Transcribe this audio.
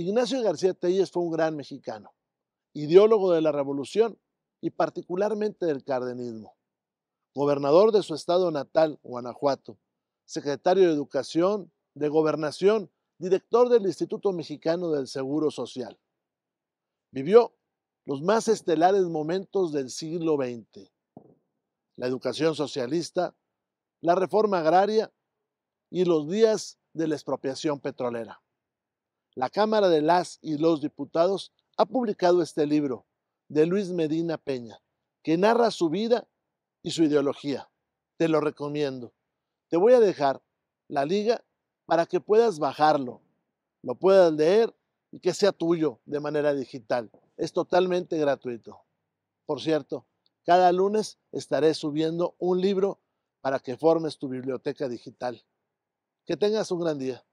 Ignacio García Telles fue un gran mexicano, ideólogo de la revolución y particularmente del cardenismo. Gobernador de su estado natal, Guanajuato, secretario de Educación, de Gobernación, director del Instituto Mexicano del Seguro Social. Vivió los más estelares momentos del siglo XX. La educación socialista, la reforma agraria y los días de la expropiación petrolera. La Cámara de las y los Diputados ha publicado este libro de Luis Medina Peña, que narra su vida y su ideología. Te lo recomiendo. Te voy a dejar la liga para que puedas bajarlo, lo puedas leer y que sea tuyo de manera digital. Es totalmente gratuito. Por cierto, cada lunes estaré subiendo un libro para que formes tu biblioteca digital. Que tengas un gran día.